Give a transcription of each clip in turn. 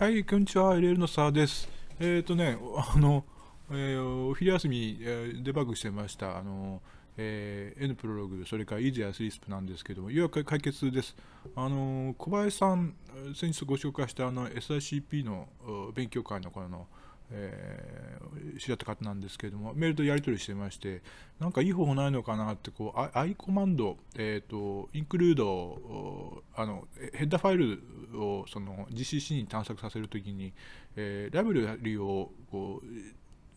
はい、こんにちは、LL の沢です。えっ、ー、とね、あの、えー、お昼休み、えー、デバッグしてました、あの、えー、N プロログ、それから Easy as Lisp なんですけども、ようやく解決です。あの、小林さん、先日ご紹介したあの SICP の勉強会の頃の、えー、知り合った方なんですけれども、メールとやり取りしてまして、なんかいい方法ないのかなって、こう、I コマンド、えっ、ー、と、インクルード、あの、ヘッダーファイルをその GCC に探索させるときに、えー、ライブラリをこう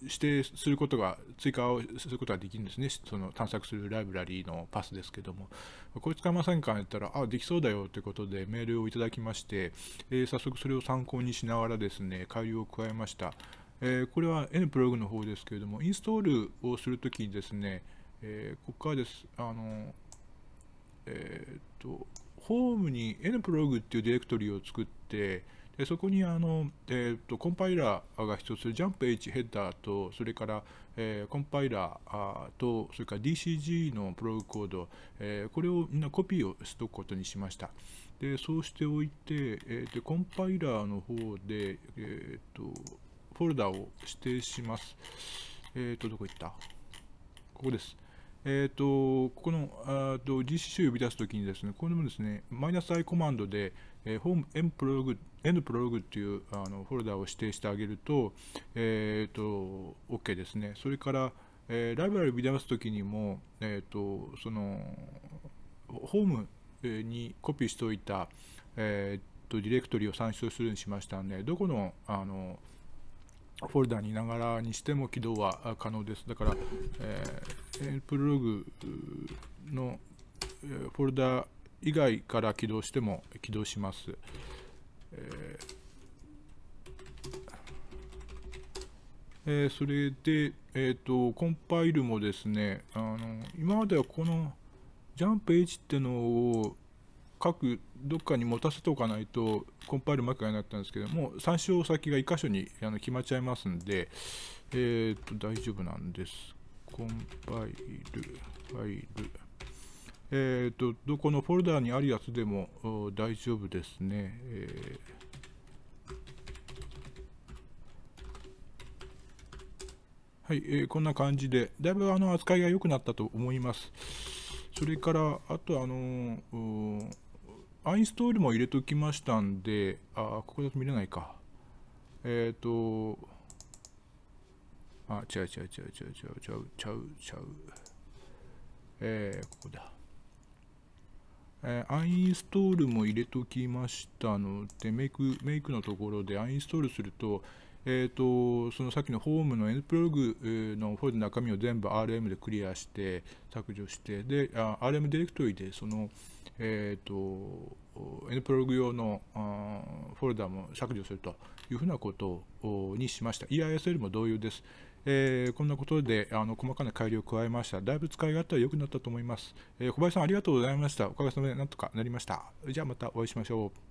指定することが、追加をすることができるんですね。その探索するライブラリのパスですけども、これ使いませんか言ったら、あ、できそうだよということでメールをいただきまして、えー、早速それを参考にしながらですね、改良を加えました。えー、これは N プログの方ですけれども、インストールをするときにですね、えー、ここからです、あの、えっと、ホームに n p ロ o g っていうディレクトリを作って、でそこにあの、えーと、コンパイラーが必要する JumpH ヘッダーと、それから、えー、コンパイラーと、それから DCG のプログコード、えー、これをみんなコピーをしとくことにしました。でそうしておいて、えー、でコンパイラーの方で、えーと、とフォルダを指定します。えっ、ー、と、どこ行ったここです。えっ、ー、と、ここのあと GCC を呼び出すときにですね、これもですね、マイナス i コマンドで、えー、ム、エ m プロログ n プログっていうあのフォルダを指定してあげると、えっ、ー、と、OK ですね。それから、えー、ライブラリを呼び出すときにも、えっ、ー、と、その、ホームにコピーしておいた、えっ、と、ディレクトリを参照するにしましたんで、どこの、あの、フォルダにいながらにしても起動は可能です。だから、えー、エンプログのフォルダ以外から起動しても起動します。えー、それで、えーと、コンパイルもですねあの、今まではこのジャンプ H ってのを各どっかに持たせておかないとコンパイル間まくやなかったんですけども参照先が1箇所にあの決まっちゃいますんで、えー、っと大丈夫なんですコンパイルファイルえー、っとどこのフォルダーにあるやつでも大丈夫ですね、えーはい、えー、こんな感じで、だいぶあの扱いが良くなったと思います。それから、あとあのーアインストールも入れときましたんで、あ、ここだと見れないか。えっ、ー、と、あ、違う違う違う違う違う違う違う違う。えー、ここだ。えー、アインストールも入れときましたので、メイク、メイクのところでアインストールすると、えーと、そのさっきのホームの N プログのフォルダの中身を全部 RM でクリアして削除してであ RM ディレクトリでその、えーと、N プログ用のあフォルダも削除するというふうなことにしました EISL も同様です、えー、こんなことであの細かな改良を加えましただいぶ使い勝手は良くなったと思います、えー、小林さんありがとうございましたおかげさまでなんとかなりましたじゃあまたお会いしましょう